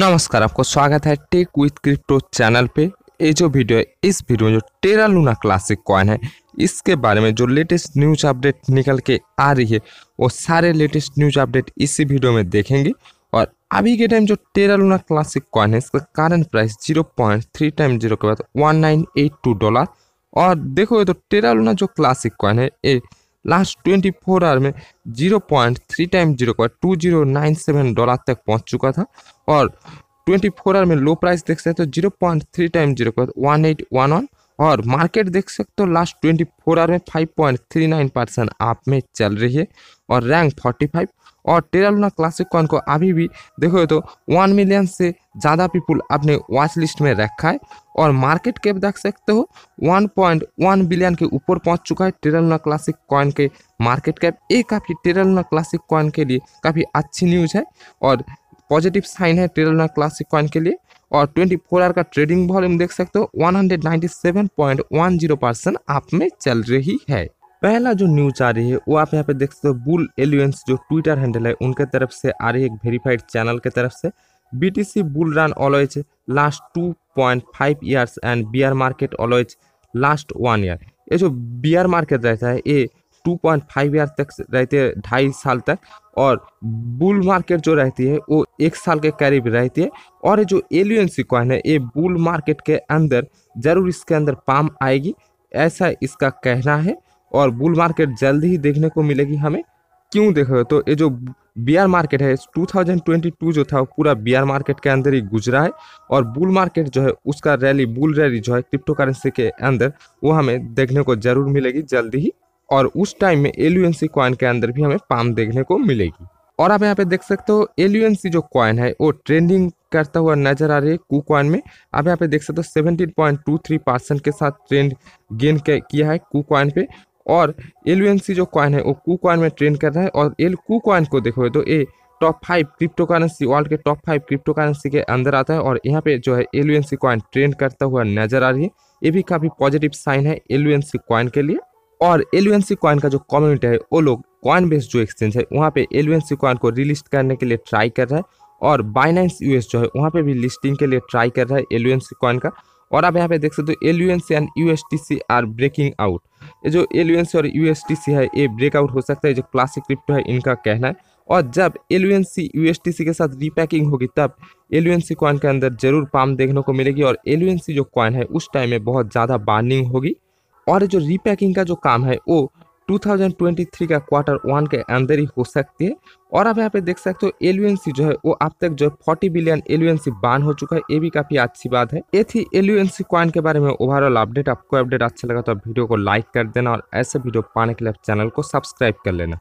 नमस्कार आपको स्वागत है टेक विथ क्रिप्टो चैनल पे ये जो वीडियो है इस वीडियो में जो टेरा लूना क्लासिक कॉइन है इसके बारे में जो लेटेस्ट न्यूज अपडेट निकल के आ रही है वो सारे लेटेस्ट न्यूज अपडेट इसी वीडियो में देखेंगे और अभी के टाइम जो टेरा लूना क्लासिक कॉइन है इसका current price zero point three time zero के बाद one nine eight two dollar और देखो ये तो टेरा लूना जो क्लासिक कॉइन है ये लास्ट ट्वेंटी फोर आवर में zero point three time zero का सेवन डॉलर तक पहुंच चुका था और ट्वेंटी फोर आवर में लो प्राइस देख सकते हो point three time zero one eight one one और मार्केट देख सकते हो लास्ट ट्वेंटी फोर आवर में five point three nine percent आप में चल रही है और रैंक फोर्टी फाइव और टेरालुना क्लासिक कॉइन को अभी भी देखो तो वन मिलियन से ज़्यादा पीपुल अपने वॉच लिस्ट में रखा है और मार्केट कैप देख सकते हो 1.1 बिलियन के ऊपर पहुंच चुका है टेरालुना क्लासिक कॉइन के मार्केट कैप ये काफ़ी टेरालुना क्लासिक कॉइन के लिए काफ़ी अच्छी न्यूज़ है और पॉजिटिव साइन है ट्रेडर क्लासिक कॉइन के लिए और 24 आवर का ट्रेडिंग वॉल्यूम देख सकते हो 197.10 परसेंट आप में चल रही है पहला जो न्यूज आ रही है वो आप यहाँ पे देख सकते हो बुल एलियंस जो ट्विटर हैंडल है उनके तरफ से आ रही है एक वेरीफाइड चैनल के तरफ से bull BTC bull run always last 2.5 years and bear market always last one year ये जो बियर मार्केट रहता है ये 2.5 ईयर तक रहती है ढाई साल तक और बुल मार्केट जो रहती है वो एक साल के करीब रहती है और जो एलियंसी कॉइन है ये बुल मार्केट के अंदर ज़रूर इसके अंदर पाम आएगी ऐसा इसका कहना है और बुल मार्केट जल्द ही देखने को मिलेगी हमें क्यों देखो तो ये जो बियर मार्केट है 2022 जो था वो पूरा बियर मार्केट के अंदर ही गुजरा है और बुल मार्केट जो है उसका रैली बुल रैली जो है क्रिप्टो करेंसी के अंदर वो हमें देखने को जरूर मिलेगी जल्दी ही और उस टाइम में एल कॉइन के अंदर भी हमें पाम देखने को मिलेगी और आप यहाँ पे देख सकते हो एल जो कॉइन है वो ट्रेंडिंग करता हुआ नजर आ रही है कू कॉइन में आप यहाँ पे देख सकते हो seventeen point two three percent के साथ ट्रेंड गेन किया है कू कॉइन पे और एल जो कॉइन है वो कू कॉइन में ट्रेंड कर रहा है और एल कू कॉइन को देखो तो ये top five cryptocurrency world के टॉप फाइव क्रिप्टो करेंसी के अंदर आता है और यहाँ पे जो है एल कॉइन ट्रेंड करता हुआ नजर आ रही है ये भी काफ़ी पॉजिटिव साइन है एल कॉइन के लिए और एल कॉइन का जो कम्युनिटी है वो लोग कॉइन बेस जो एक्सचेंज है वहाँ पे एल कॉइन को रिलिस्ट करने के लिए ट्राई कर रहा है और बाइनेंस यूएस जो है वहाँ पे भी लिस्टिंग के लिए ट्राई कर रहा है एल कॉइन का और आप यहाँ पे देख सकते हो L U and U S T C R breaking out ये जो एल और यू टी सी है ये ब्रेकआउट हो सकता है जो क्लासिक क्रिप्टो है इनका कहना है और जब L U S T C के साथ रीपैकिंग होगी तब एल यू कॉइन के अंदर जरूर पाम देखने को मिलेगी और एल जो कॉइन है उस टाइम में बहुत ज़्यादा बार्निंग होगी और जो रीपैकिंग का जो काम है वो 2023 का क्वार्टर वन के अंदर ही हो सकती है और आप यहाँ पे देख सकते हो एलुएंसी जो है वो अब तक जो है फोर्टी बिलियन एलुएंसी बान हो चुका है ये भी काफी अच्छी बात है ये थी एलुएंसी कॉइन के बारे में ओवरऑल अपडेट आपको अपडेट अच्छा लगा तो वीडियो को लाइक कर देना और ऐसे वीडियो पाने के लिए चैनल को सब्सक्राइब कर लेना